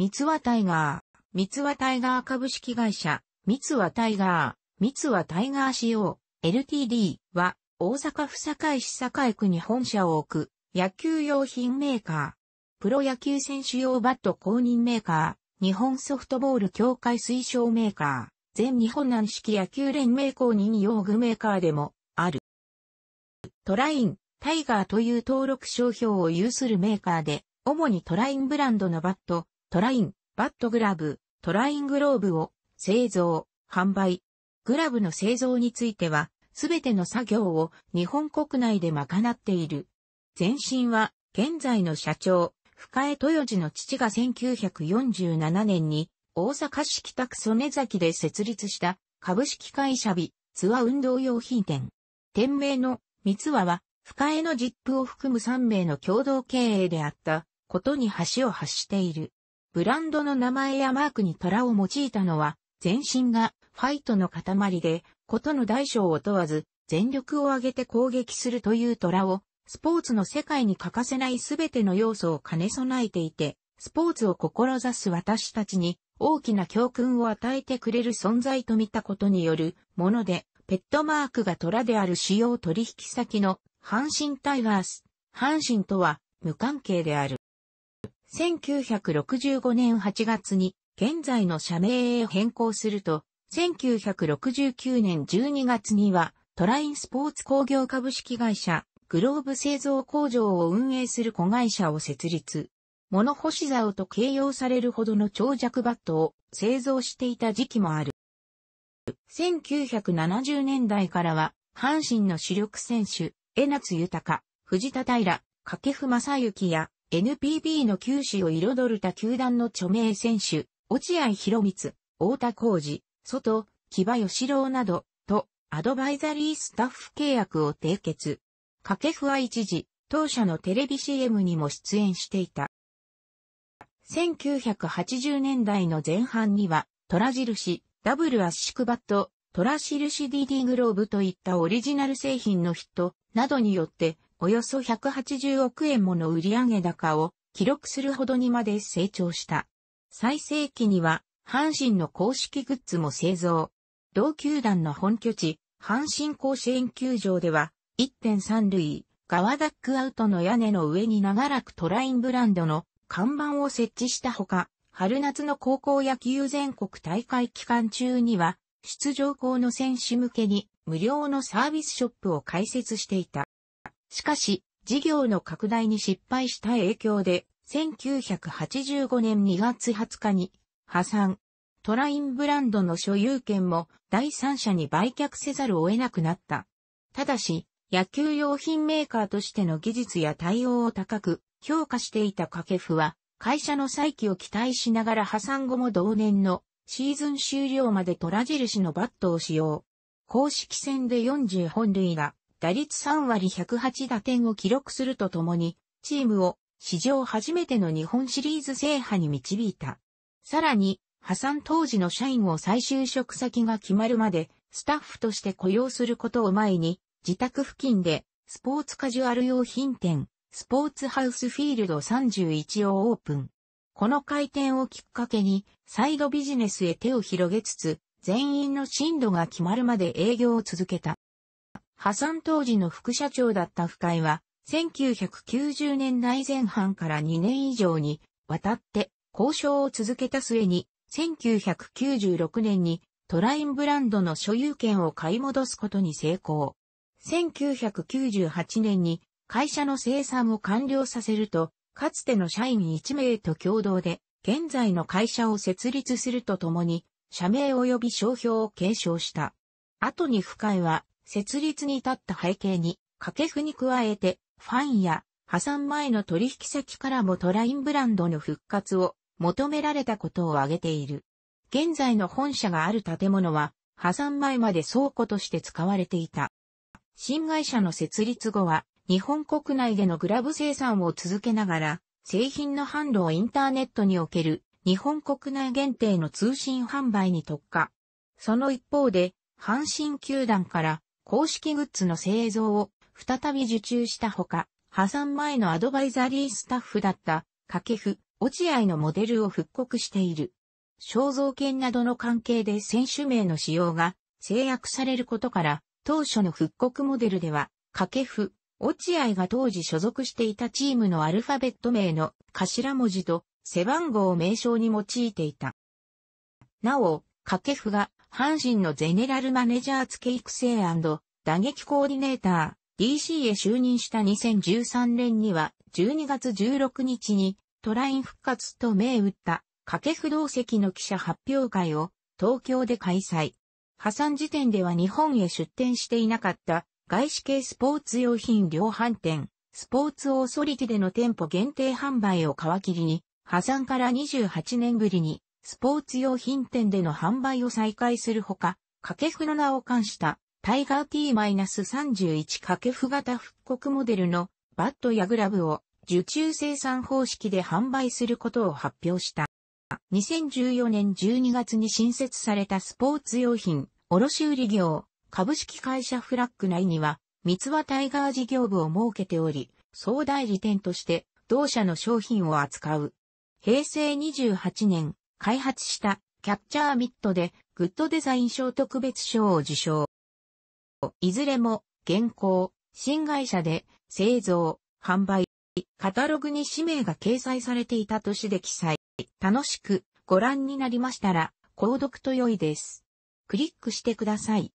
三和タイガー、三和タイガー株式会社、三和タイガー、三和タイガー CO、LTD は、大阪府堺市堺区に本社を置く、野球用品メーカー、プロ野球選手用バット公認メーカー、日本ソフトボール協会推奨メーカー、全日本軟式野球連盟公認用具メーカーでも、ある。トライン、タイガーという登録商標を有するメーカーで、主にトラインブランドのバット、トライン、バットグラブ、トライングローブを製造、販売。グラブの製造については、すべての作業を日本国内で賄っている。前身は、現在の社長、深江豊次の父が1947年に、大阪市北区曽根崎で設立した株式会社美、ツア運動用品店。店名の三ツ和は、深江のジップを含む3名の共同経営であったことに橋を発している。ブランドの名前やマークに虎を用いたのは、全身がファイトの塊で、ことの大小を問わず、全力を挙げて攻撃するという虎を、スポーツの世界に欠かせないすべての要素を兼ね備えていて、スポーツを志す私たちに大きな教訓を与えてくれる存在と見たことによるもので、ペットマークが虎である主要取引先の阪神タイガース。阪神とは無関係である。1965年8月に現在の社名へ変更すると、1969年12月にはトラインスポーツ工業株式会社、グローブ製造工場を運営する子会社を設立。物干し竿と形容されるほどの長尺バットを製造していた時期もある。1970年代からは、阪神の主力選手、江夏豊、藤田平、掛布正幸や NPB の球史を彩る他球団の著名選手、落合博光、太田浩二、外、木場義郎など、と、アドバイザリースタッフ契約を締結。掛布は一時、当社のテレビ CM にも出演していた。1980年代の前半には、虎印、ダブル圧縮バット、虎印 DD グローブといったオリジナル製品のヒットなどによって、およそ180億円もの売上高を記録するほどにまで成長した。最盛期には、阪神の公式グッズも製造。同球団の本拠地、阪神甲子園球場では、1.3塁、側ダックアウトの屋根の上に長らくトラインブランドの看板を設置したほか、春夏の高校野球全国大会期間中には、出場校の選手向けに無料のサービスショップを開設していた。しかし、事業の拡大に失敗した影響で、1985年2月20日に破産。トラインブランドの所有権も第三者に売却せざるを得なくなった。ただし、野球用品メーカーとしての技術や対応を高く評価していた掛布は、会社の再起を期待しながら破産後も同年のシーズン終了までトラ印のバットを使用。公式戦で40本塁打、打率3割108打点を記録するとともに、チームを史上初めての日本シリーズ制覇に導いた。さらに、破産当時の社員を再就職先が決まるまで、スタッフとして雇用することを前に、自宅付近で、スポーツカジュアル用品店、スポーツハウスフィールド31をオープン。この開店をきっかけに、サイドビジネスへ手を広げつつ、全員の進路が決まるまで営業を続けた。破産当時の副社長だった深井は、1990年代前半から2年以上に渡って交渉を続けた末に、1996年にトラインブランドの所有権を買い戻すことに成功。1998年に会社の生産を完了させると、かつての社員1名と共同で、現在の会社を設立するとともに、社名及び商標を継承した。後に深井は、設立に至った背景に、掛布に加えて、ファンや破産前の取引先からもトラインブランドの復活を求められたことを挙げている。現在の本社がある建物は、破産前まで倉庫として使われていた。新会社の設立後は、日本国内でのグラブ生産を続けながら、製品の販路をインターネットにおける日本国内限定の通信販売に特化。その一方で、阪神球団から公式グッズの製造を再び受注したほか、破産前のアドバイザリースタッフだった掛布、落合のモデルを復刻している。肖像権などの関係で選手名の使用が制約されることから、当初の復刻モデルでは、掛布、落合が当時所属していたチームのアルファベット名の頭文字と背番号を名称に用いていた。なお、掛布が阪神のゼネラルマネジャー付育成打撃コーディネーター、DC へ就任した2013年には、12月16日に、トライン復活と銘打った、掛不動席の記者発表会を、東京で開催。破産時点では日本へ出店していなかった、外資系スポーツ用品量販店、スポーツオーソリティでの店舗限定販売を皮切りに、破産から28年ぶりにスポーツ用品店での販売を再開するほか、掛布の名を冠したタイガー T-31 掛布型復刻モデルのバットやグラブを受注生産方式で販売することを発表した。2014年12月に新設されたスポーツ用品卸売業株式会社フラッグ内には三和タイガー事業部を設けており、総代理店として同社の商品を扱う。平成28年開発したキャプチャーミットでグッドデザイン賞特別賞を受賞。いずれも現行、新会社で製造、販売、カタログに氏名が掲載されていた年で記載。楽しくご覧になりましたら、購読と良いです。クリックしてください。